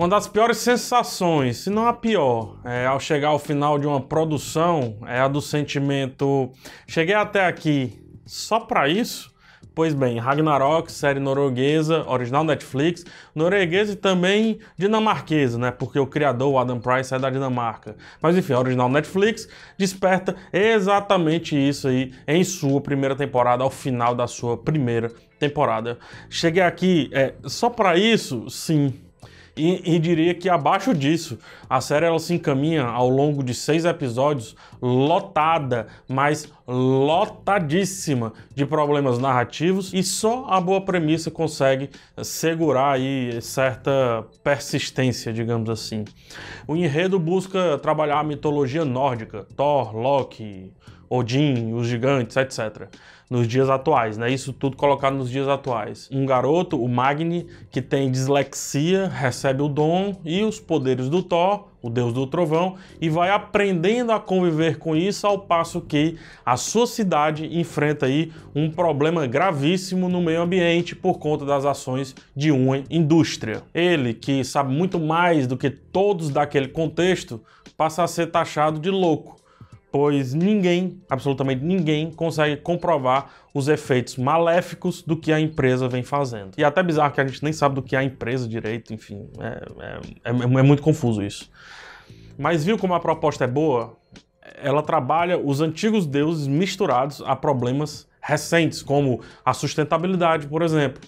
Uma das piores sensações, se não a pior, é, ao chegar ao final de uma produção é a do sentimento: cheguei até aqui só para isso? Pois bem, Ragnarok, série norueguesa, original Netflix, norueguesa e também dinamarquesa, né? Porque o criador, o Adam Price, é da Dinamarca. Mas enfim, original Netflix desperta exatamente isso aí em sua primeira temporada, ao final da sua primeira temporada. Cheguei aqui é, só para isso? Sim e, e, diria que abaixo disso, a série ela se encaminha ao longo de seis episódios lotada, mas lotadíssima de problemas narrativos e só a boa premissa consegue segurar aí certa persistência, digamos assim. O enredo busca trabalhar a mitologia nórdica, Thor, Loki, Odin, os gigantes, etc. Nos dias atuais, né? Isso tudo colocado nos dias atuais. Um garoto, o Magni, que tem dislexia, recebe o dom e os poderes do Thor, o deus do trovão, e vai aprendendo a conviver com isso ao passo que a sua cidade enfrenta aí um problema gravíssimo no meio ambiente por conta das ações de uma indústria. Ele, que sabe muito mais do que todos daquele contexto, passa a ser taxado de louco pois ninguém, absolutamente ninguém, consegue comprovar os efeitos maléficos do que a empresa vem fazendo. E é até bizarro que a gente nem sabe do que é a empresa direito, enfim, é, é, é, é muito confuso isso. Mas viu como a proposta é boa? Ela trabalha os antigos deuses misturados a problemas recentes, como a sustentabilidade, por exemplo.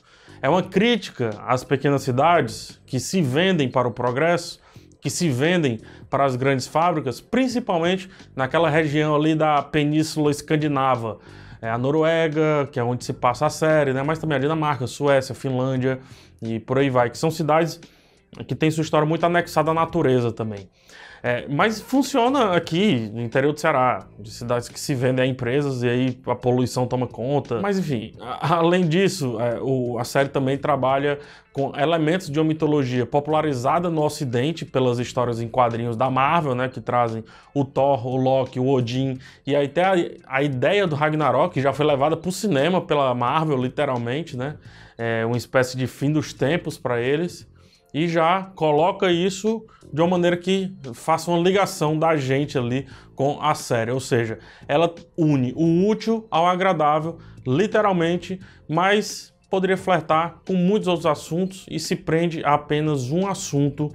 É uma crítica às pequenas cidades que se vendem para o progresso que se vendem para as grandes fábricas, principalmente naquela região ali da Península Escandinava. É a Noruega, que é onde se passa a série, né? mas também a Dinamarca, Suécia, Finlândia e por aí vai, que são cidades que tem sua história muito anexada à natureza também. É, mas funciona aqui no interior do Ceará, de cidades que se vendem a empresas e aí a poluição toma conta. Mas enfim, a, além disso, é, o, a série também trabalha com elementos de uma mitologia popularizada no Ocidente pelas histórias em quadrinhos da Marvel, né, que trazem o Thor, o Loki, o Odin e aí até a, a ideia do Ragnarok que já foi levada para o cinema pela Marvel, literalmente, né, é uma espécie de fim dos tempos para eles e já coloca isso de uma maneira que faça uma ligação da gente ali com a série, ou seja, ela une o útil ao agradável, literalmente, mas poderia flertar com muitos outros assuntos e se prende a apenas um assunto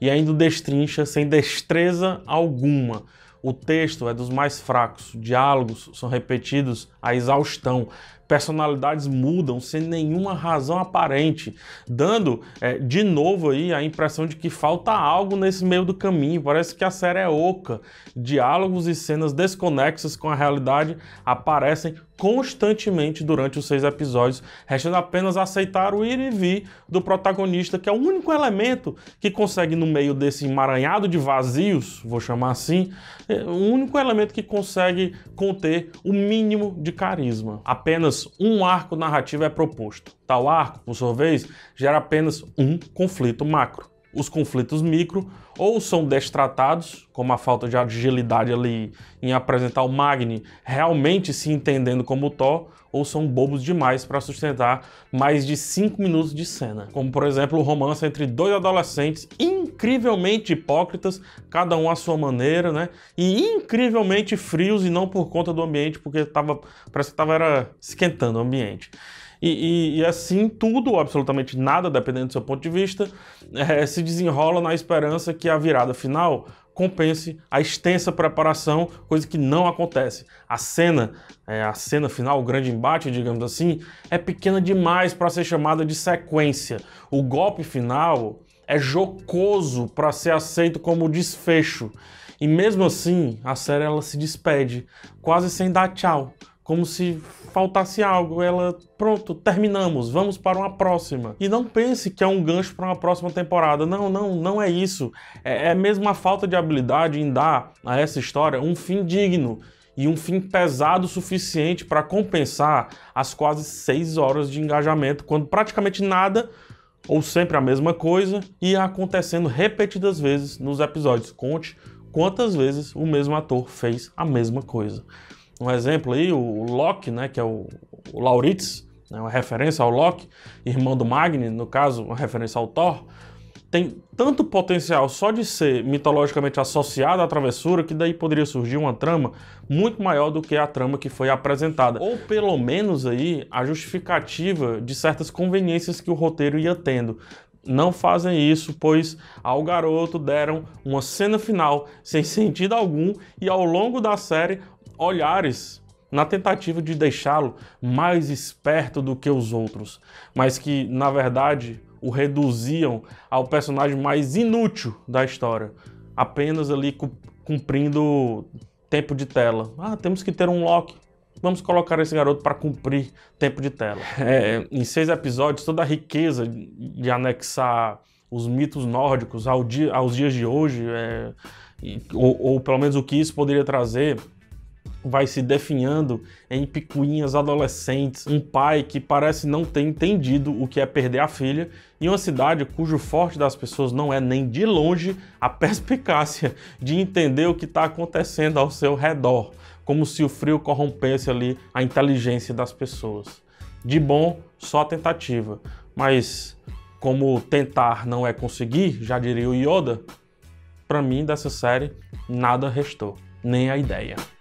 e ainda destrincha sem destreza alguma. O texto é dos mais fracos, diálogos são repetidos à exaustão, personalidades mudam sem nenhuma razão aparente, dando é, de novo aí a impressão de que falta algo nesse meio do caminho. Parece que a série é oca. Diálogos e cenas desconexas com a realidade aparecem constantemente durante os seis episódios, restando apenas aceitar o ir e vir do protagonista, que é o único elemento que consegue, no meio desse emaranhado de vazios, vou chamar assim, é o único elemento que consegue conter o mínimo de carisma. Apenas um arco narrativo é proposto. Tal arco, por sua vez, gera apenas um conflito macro os conflitos micro ou são destratados, como a falta de agilidade ali em apresentar o Magni realmente se entendendo como o Thor, ou são bobos demais para sustentar mais de cinco minutos de cena. Como, por exemplo, o romance entre dois adolescentes incrivelmente hipócritas, cada um à sua maneira, né? E incrivelmente frios e não por conta do ambiente, porque tava, parece que estava esquentando o ambiente e, e, e assim tudo, absolutamente nada, dependendo do seu ponto de vista, é, se desenrola na esperança que a virada final compense a extensa preparação, coisa que não acontece. A cena, é, a cena final, o grande embate, digamos assim, é pequena demais para ser chamada de sequência. O golpe final é jocoso para ser aceito como desfecho. E mesmo assim, a série ela se despede, quase sem dar tchau como se faltasse algo. Ela, pronto, terminamos, vamos para uma próxima. E não pense que é um gancho para uma próxima temporada. Não, não, não é isso. É, é mesmo a falta de habilidade em dar a essa história um fim digno e um fim pesado o suficiente para compensar as quase seis horas de engajamento, quando praticamente nada ou sempre a mesma coisa ia acontecendo repetidas vezes nos episódios. Conte quantas vezes o mesmo ator fez a mesma coisa um exemplo aí, o Locke, né, que é o, o Lauritz, né, uma referência ao Locke, irmão do Magni, no caso, uma referência ao Thor, tem tanto potencial só de ser mitologicamente associado à travessura que daí poderia surgir uma trama muito maior do que a trama que foi apresentada, ou pelo menos aí a justificativa de certas conveniências que o roteiro ia tendo. Não fazem isso, pois ao garoto deram uma cena final sem sentido algum e ao longo da série olhares na tentativa de deixá-lo mais esperto do que os outros, mas que, na verdade, o reduziam ao personagem mais inútil da história, apenas ali cumprindo tempo de tela. Ah, temos que ter um Loki. Vamos colocar esse garoto para cumprir tempo de tela. É, é, em seis episódios, toda a riqueza de anexar os mitos nórdicos ao dia, aos dias de hoje, é, ou, ou pelo menos o que isso poderia trazer vai se definhando em picuinhas adolescentes, um pai que parece não ter entendido o que é perder a filha e uma cidade cujo forte das pessoas não é nem de longe a perspicácia de entender o que está acontecendo ao seu redor, como se o frio corrompesse ali a inteligência das pessoas. De bom, só a tentativa, mas como tentar não é conseguir, já diria o Yoda, para mim dessa série nada restou, nem a ideia.